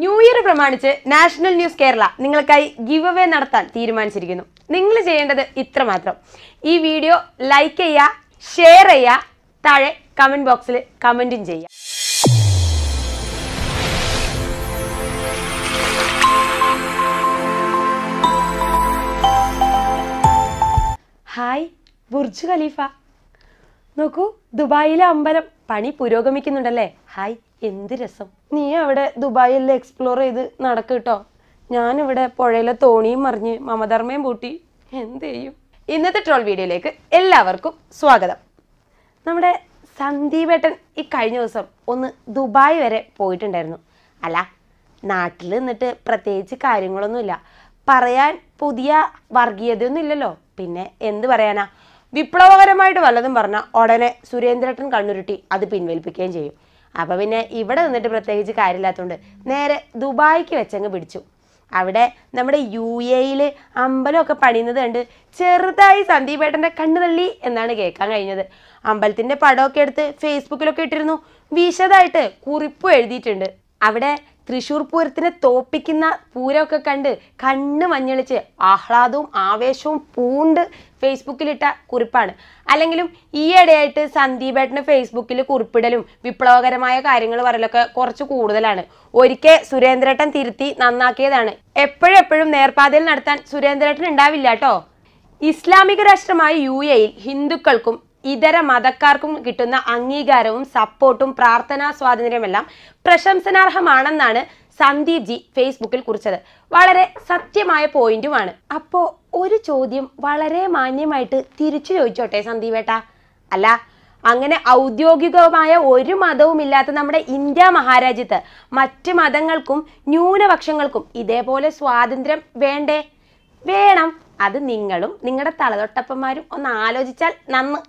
new year പ്രമാണിച്ച് national news Kerala നിങ്ങൾക്കായി give away നടത്താൻ തീരുമാനിച്ചിരിക്കുന്നു നിങ്ങൾ ചെയ്യേണ്ടത് ഇത്ര മാത്രം ഈ വീഡിയോ ലൈക്ക് ചെയ്യുക ഷെയർ ചെയ്യുക താഴെ കമൻറ്റ് ബോക്സിൽ കമൻറ്റും ചെയ്യുക ഹായ് ബുർജു ഖലീഫ നോക്കൂ ദുബായിലെ അമ്പലം പണി പുരോഗമിക്കുന്നുണ്ടല്ലേ ഹായ് എന്ത് രസം നീ അവിടെ ദുബായിൽ എക്സ്പ്ലോർ ചെയ്ത് നടക്ക് ഞാനിവിടെ പുഴയിലെ തോണിയും മറിഞ്ഞ് മമധർമ്മയും പൂട്ടി എന്ത് ചെയ്യും ഇന്നത്തെ ട്രോൾ വീഡിയോയിലേക്ക് എല്ലാവർക്കും സ്വാഗതം നമ്മുടെ സന്ദീപേട്ടൻ ഈ കഴിഞ്ഞ ദിവസം ഒന്ന് ദുബായ് വരെ പോയിട്ടുണ്ടായിരുന്നു അല്ല നാട്ടിൽ നിന്നിട്ട് പ്രത്യേകിച്ച് കാര്യങ്ങളൊന്നുമില്ല പറയാൻ പുതിയ വർഗീയതയൊന്നും ഇല്ലല്ലോ പിന്നെ എന്ത് പറയാനാ വിപ്ലവകരമായിട്ട് വല്ലതും പറഞ്ഞാൽ ഉടനെ സുരേന്ദ്രേട്ടൻ കണ്ണുരുട്ടി അത് പിൻവലിപ്പിക്കുകയും ചെയ്യും അപ്പോൾ പിന്നെ ഇവിടെ നിന്നിട്ട് പ്രത്യേകിച്ച് കാര്യമില്ലാത്തതുകൊണ്ട് നേരെ ദുബായിക്ക് വെച്ചങ്ങ് പിടിച്ചു അവിടെ നമ്മുടെ യു എയിൽ അമ്പലമൊക്കെ പണിയുന്നത് കണ്ട് ചെറുതായി സന്ദീപേട്ടൻ്റെ കണ്ണു തള്ളി എന്നാണ് കേൾക്കാൻ കഴിഞ്ഞത് അമ്പലത്തിൻ്റെ പടമൊക്കെ എടുത്ത് ഫേസ്ബുക്കിലൊക്കെ ഇട്ടിരുന്നു വിശദമായിട്ട് കുറിപ്പ് എഴുതിയിട്ടുണ്ട് അവിടെ തൃശൂർ പൂരത്തിനെ തോപ്പിക്കുന്ന പൂരമൊക്കെ കണ്ട് കണ്ണ് മഞ്ഞളിച്ച് ആഹ്ലാദവും ആവേശവും പൂണ്ട് ഫേസ്ബുക്കിലിട്ട കുറിപ്പാണ് അല്ലെങ്കിലും ഈയിടെയായിട്ട് സന്ദീപേട്ടന് ഫേസ്ബുക്കിൽ കുറിപ്പിടലും വിപ്ലവകരമായ കാര്യങ്ങൾ പറയലൊക്കെ കുറച്ച് കൂടുതലാണ് ഒരിക്കൽ സുരേന്ദ്രേട്ടൻ തിരുത്തി നന്നാക്കിയതാണ് എപ്പോഴെപ്പോഴും നേർപ്പാതയിൽ നടത്താൻ സുരേന്ദ്രേട്ടൻ ഉണ്ടാവില്ല കേട്ടോ ഇസ്ലാമിക രാഷ്ട്രമായ യു എയിൽ ഹിന്ദുക്കൾക്കും ഇതര മതക്കാർക്കും കിട്ടുന്ന അംഗീകാരവും സപ്പോർട്ടും പ്രാർത്ഥനാ സ്വാതന്ത്ര്യമെല്ലാം പ്രശംസനാർഹമാണെന്നാണ് സന്ദീപ് ജി ഫേസ്ബുക്കിൽ കുറിച്ചത് വളരെ സത്യമായ പോയിന്റുമാണ് അപ്പോ ഒരു ചോദ്യം വളരെ മാന്യമായിട്ട് തിരിച്ചു ചോദിച്ചോട്ടെ സന്ദീപ് ഏട്ടാ അല്ല അങ്ങനെ ഔദ്യോഗികമായ ഒരു മതവും ഇല്ലാത്ത നമ്മുടെ ഇന്ത്യ മഹാരാജ്യത്ത് മറ്റ് മതങ്ങൾക്കും ന്യൂനപക്ഷങ്ങൾക്കും ഇതേപോലെ സ്വാതന്ത്ര്യം വേണ്ടേ വേണം അത് നിങ്ങളും നിങ്ങളുടെ തലതൊട്ടപ്പന്മാരും ഒന്ന് ആലോചിച്ചാൽ നന്ന്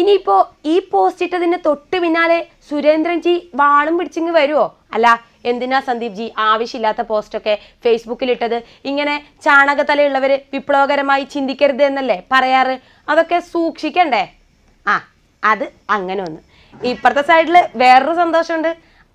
ഇനിയിപ്പോ ഈ പോസ്റ്റ് ഇട്ടതിന് തൊട്ട് പിന്നാലെ സുരേന്ദ്രൻ ജി വാളും പിടിച്ചിങ്ങ് വരുമോ അല്ല എന്തിനാ സന്ദീപ് ജി ആവശ്യമില്ലാത്ത പോസ്റ്റൊക്കെ ഇട്ടത് ഇങ്ങനെ ചാണകത്തലയുള്ളവർ വിപ്ലവകരമായി ചിന്തിക്കരുത് എന്നല്ലേ പറയാറ് അതൊക്കെ സൂക്ഷിക്കണ്ടേ ആ അത് അങ്ങനെ ഒന്ന് ഇപ്പുറത്തെ സൈഡിൽ വേറൊരു സന്തോഷമുണ്ട്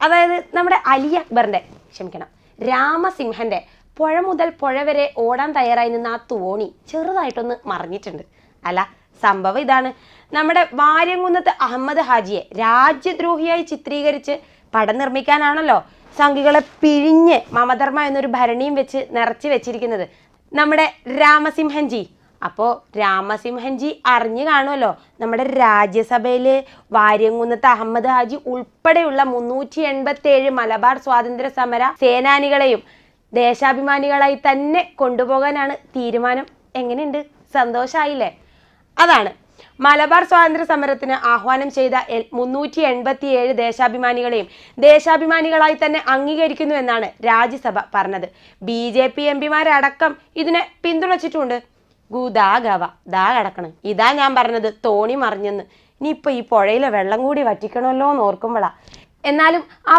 അതായത് നമ്മുടെ അലി അക്ബറിന്റെ ക്ഷമിക്കണം രാമസിംഹന്റെ പുഴ മുതൽ പുഴ വരെ ഓടാൻ തയ്യാറായി നിന്ന ആ തോണി ചെറുതായിട്ടൊന്ന് മറിഞ്ഞിട്ടുണ്ട് അല്ല സംഭവം ഇതാണ് നമ്മുടെ വാര്യംകുന്നത്ത് അഹമ്മദ് ഹാജിയെ രാജ്യദ്രോഹിയായി ചിത്രീകരിച്ച് പടം നിർമ്മിക്കാനാണല്ലോ സംഘികളെ പിഴിഞ്ഞ് മമധർമ്മ എന്നൊരു ഭരണിയും വെച്ച് നിറച്ചു വെച്ചിരിക്കുന്നത് നമ്മുടെ രാമസിംഹൻജി അപ്പോൾ രാമസിംഹൻജി അറിഞ്ഞു കാണുമല്ലോ നമ്മുടെ രാജ്യസഭയിൽ വാര്യംകുന്നത്ത് അഹമ്മദ് ഹാജി ഉൾപ്പെടെയുള്ള മുന്നൂറ്റി എൺപത്തി ഏഴ് മലബാർ സ്വാതന്ത്ര്യ സമര സേനാനികളെയും ദേശാഭിമാനികളായി തന്നെ കൊണ്ടുപോകാനാണ് തീരുമാനം എങ്ങനെയുണ്ട് സന്തോഷമായില്ലേ അതാണ് മലബാർ സ്വാതന്ത്ര്യ സമരത്തിന് ആഹ്വാനം ചെയ്ത മുന്നൂറ്റി ഏഴ് ദേശാഭിമാനികളെയും ദേശാഭിമാനികളായി തന്നെ അംഗീകരിക്കുന്നു എന്നാണ് രാജ്യസഭ പറഞ്ഞത് ബി ജെ പി എം പിമാരടക്കം ഇതിനെ പിന്തുണച്ചിട്ടുണ്ട് ഗുദാ ഗവ ദാ കടക്കണം ഇതാ ഞാൻ പറഞ്ഞത് തോണി മറിഞ്ഞെന്ന് ഇനിയിപ്പോൾ ഈ പുഴയിലെ വെള്ളം കൂടി വറ്റിക്കണമല്ലോ എന്ന് ഓർക്കുമ്പോഴാണ് എന്നാലും ആ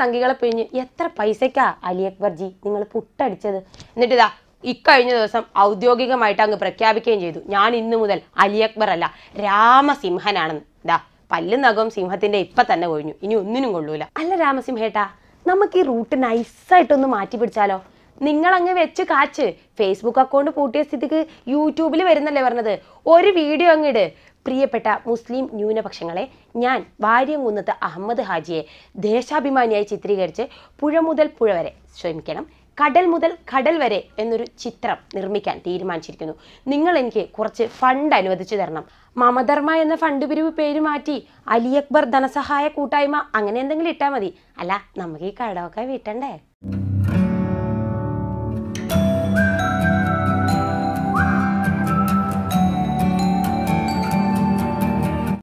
സംഖ്യകളെ പിഴിഞ്ഞ് എത്ര പൈസക്കാ അലി അക്ബർജി നിങ്ങൾ പുട്ടടിച്ചത് എന്നിട്ടിതാ ഇക്കഴിഞ്ഞ ദിവസം ഔദ്യോഗികമായിട്ട് അങ്ങ് പ്രഖ്യാപിക്കുകയും ചെയ്തു ഞാൻ ഇന്നു മുതൽ അലി അക്ബർ അല്ല രാമസിംഹനാണെന്ന് ഇതാ പല്ലും നഖവും സിംഹത്തിന്റെ ഇപ്പൊ തന്നെ കൊഴിഞ്ഞു ഇനി ഒന്നിനും കൊള്ളൂല അല്ല രാമസിംഹേട്ടാ നമുക്ക് ഈ റൂട്ട് നൈസായിട്ടൊന്ന് മാറ്റി പിടിച്ചാലോ നിങ്ങൾ അങ്ങ് വെച്ച് കാച്ച് ഫേസ്ബുക്ക് അക്കൗണ്ട് പൂട്ടിയ സ്ഥിതിക്ക് യൂട്യൂബിൽ വരുന്നല്ലേ പറഞ്ഞത് ഒരു വീഡിയോ അങ്ങ് ഇട് പ്രിയപ്പെട്ട മുസ്ലിം ന്യൂനപക്ഷങ്ങളെ ഞാൻ വാര്യംകുന്നത്ത് അഹമ്മദ് ഹാജിയെ ദേശാഭിമാനിയായി ചിത്രീകരിച്ച് പുഴ മുതൽ പുഴ വരെ ശ്രമിക്കണം കടൽ മുതൽ കടൽ വരെ എന്നൊരു ചിത്രം നിർമ്മിക്കാൻ തീരുമാനിച്ചിരിക്കുന്നു നിങ്ങൾ എനിക്ക് കുറച്ച് ഫണ്ട് അനുവദിച്ചു തരണം മമധർമ്മ എന്ന ഫണ്ട് പിരിവ് പേര് മാറ്റി അലി അക്ബർ ധനസഹായ കൂട്ടായ്മ അങ്ങനെ എന്തെങ്കിലും ഇട്ടാൽ മതി അല്ല നമുക്ക് ഈ കടമൊക്കെ വീട്ടണ്ടേ